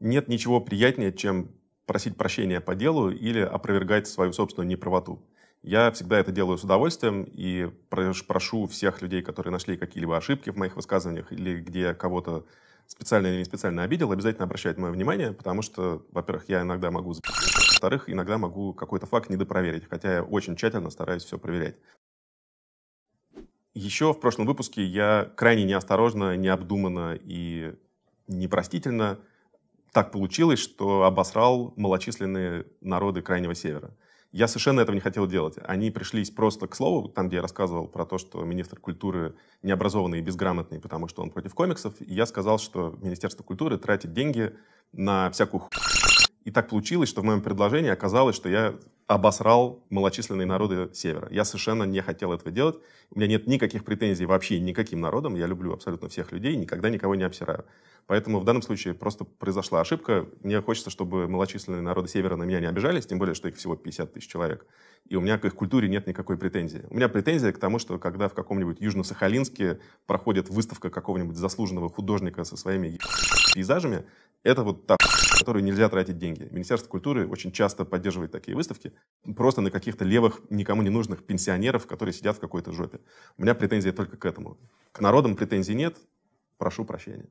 нет ничего приятнее, чем просить прощения по делу или опровергать свою собственную неправоту. Я всегда это делаю с удовольствием и прошу всех людей, которые нашли какие-либо ошибки в моих высказываниях или где кого-то специально или не специально обидел, обязательно обращать мое внимание, потому что, во-первых, я иногда могу во-вторых, иногда могу какой-то факт недопроверить, хотя я очень тщательно стараюсь все проверять. Еще в прошлом выпуске я крайне неосторожно, необдуманно и непростительно так получилось, что обосрал малочисленные народы Крайнего Севера. Я совершенно этого не хотел делать. Они пришлись просто к слову, там, где я рассказывал про то, что министр культуры необразованный и безграмотный, потому что он против комиксов. И я сказал, что Министерство культуры тратит деньги на всякую хуйню и так получилось, что в моем предложении оказалось, что я обосрал малочисленные народы Севера. Я совершенно не хотел этого делать. У меня нет никаких претензий вообще никаким народам. Я люблю абсолютно всех людей, никогда никого не обсираю. Поэтому в данном случае просто произошла ошибка. Мне хочется, чтобы малочисленные народы Севера на меня не обижались, тем более, что их всего 50 тысяч человек. И у меня к их культуре нет никакой претензии. У меня претензия к тому, что когда в каком-нибудь Южно-Сахалинске проходит выставка какого-нибудь заслуженного художника со своими пейзажами, это вот та которую нельзя тратить деньги. Министерство культуры очень часто поддерживает такие выставки просто на каких-то левых, никому не нужных пенсионеров, которые сидят в какой-то жопе. У меня претензия только к этому. К народам претензий нет, прошу прощения.